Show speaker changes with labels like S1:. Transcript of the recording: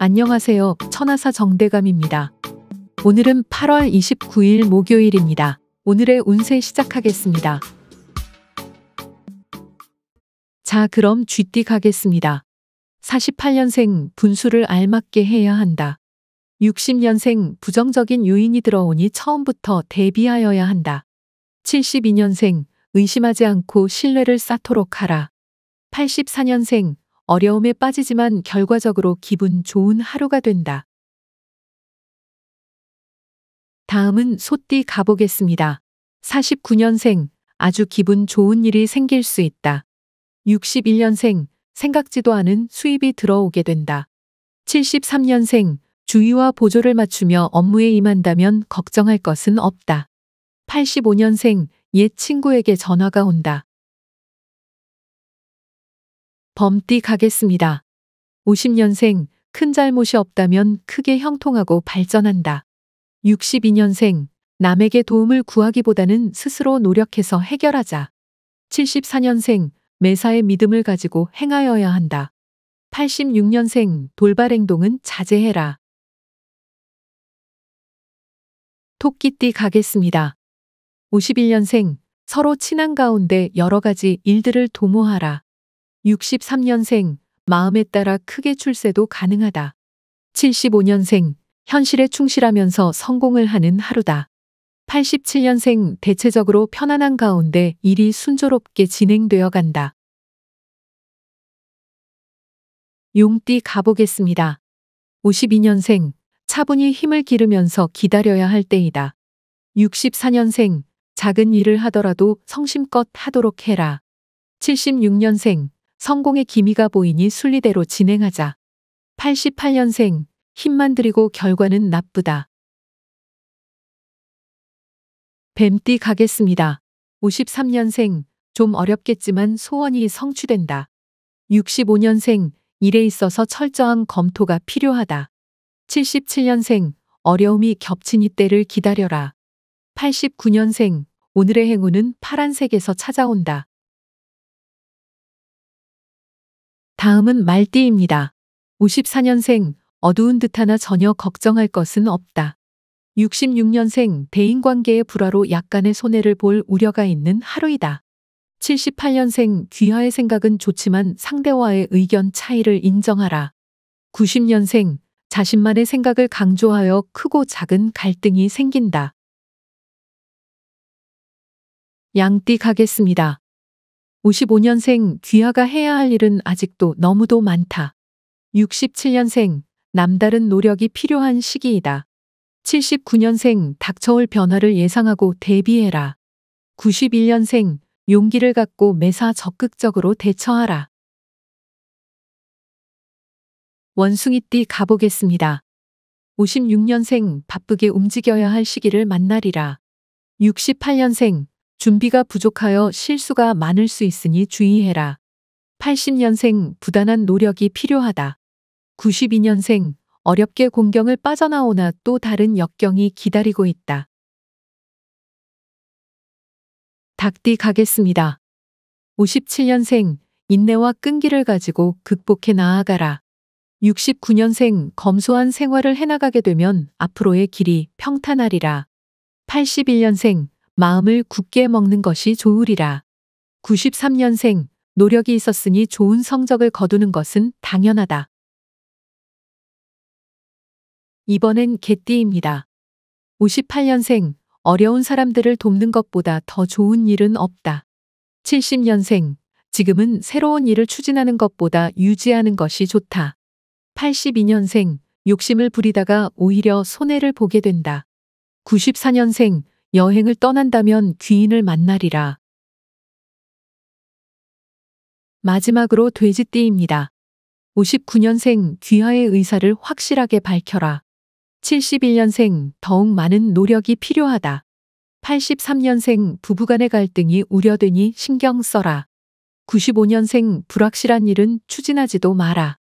S1: 안녕하세요. 천하사 정대감입니다. 오늘은 8월 29일 목요일입니다. 오늘의 운세 시작하겠습니다. 자, 그럼 쥐띠 가겠습니다. 48년생 분수를 알맞게 해야 한다. 60년생 부정적인 요인이 들어오니 처음부터 대비하여야 한다. 72년생 의심하지 않고 신뢰를 쌓도록 하라. 84년생 어려움에 빠지지만 결과적으로 기분 좋은 하루가 된다. 다음은 소띠 가보겠습니다. 49년생, 아주 기분 좋은 일이 생길 수 있다. 61년생, 생각지도 않은 수입이 들어오게 된다. 73년생, 주위와 보조를 맞추며 업무에 임한다면 걱정할 것은 없다. 85년생, 옛 친구에게 전화가 온다. 범띠가겠습니다. 50년생, 큰 잘못이 없다면 크게 형통하고 발전한다. 62년생, 남에게 도움을 구하기보다는 스스로 노력해서 해결하자. 74년생, 매사에 믿음을 가지고 행하여야 한다. 86년생, 돌발 행동은 자제해라. 토끼띠 가겠습니다. 51년생, 서로 친한 가운데 여러 가지 일들을 도모하라. 63년생, 마음에 따라 크게 출세도 가능하다. 75년생, 현실에 충실하면서 성공을 하는 하루다. 87년생, 대체적으로 편안한 가운데 일이 순조롭게 진행되어 간다. 용띠 가보겠습니다. 52년생, 차분히 힘을 기르면서 기다려야 할 때이다. 64년생, 작은 일을 하더라도 성심껏 하도록 해라. 76년생, 성공의 기미가 보이니 순리대로 진행하자. 88년생, 힘만 들이고 결과는 나쁘다. 뱀띠 가겠습니다. 53년생, 좀 어렵겠지만 소원이 성취된다. 65년생, 일에 있어서 철저한 검토가 필요하다. 77년생, 어려움이 겹친 이때를 기다려라. 89년생, 오늘의 행운은 파란색에서 찾아온다. 다음은 말띠입니다. 54년생, 어두운 듯하나 전혀 걱정할 것은 없다. 66년생, 대인관계의 불화로 약간의 손해를 볼 우려가 있는 하루이다. 78년생, 귀하의 생각은 좋지만 상대와의 의견 차이를 인정하라. 90년생, 자신만의 생각을 강조하여 크고 작은 갈등이 생긴다. 양띠 가겠습니다. 55년생 귀하가 해야 할 일은 아직도 너무도 많다. 67년생 남다른 노력이 필요한 시기이다. 79년생 닥쳐올 변화를 예상하고 대비해라. 91년생 용기를 갖고 매사 적극적으로 대처하라. 원숭이띠 가보겠습니다. 56년생 바쁘게 움직여야 할 시기를 만나리라. 68년생 준비가 부족하여 실수가 많을 수 있으니 주의해라. 80년생 부단한 노력이 필요하다. 92년생 어렵게 공경을 빠져나오나 또 다른 역경이 기다리고 있다. 닭띠 가겠습니다. 57년생 인내와 끈기를 가지고 극복해 나아가라. 69년생 검소한 생활을 해나가게 되면 앞으로의 길이 평탄하리라. 81년생 마음을 굳게 먹는 것이 좋으리라. 93년생 노력이 있었으니 좋은 성적을 거두는 것은 당연하다. 이번엔 개띠입니다. 58년생 어려운 사람들을 돕는 것보다 더 좋은 일은 없다. 70년생 지금은 새로운 일을 추진하는 것보다 유지하는 것이 좋다. 82년생 욕심을 부리다가 오히려 손해를 보게 된다. 94년생 여행을 떠난다면 귀인을 만나리라. 마지막으로 돼지띠입니다. 59년생 귀하의 의사를 확실하게 밝혀라. 71년생 더욱 많은 노력이 필요하다. 83년생 부부간의 갈등이 우려되니 신경 써라. 95년생 불확실한 일은 추진하지도 마라.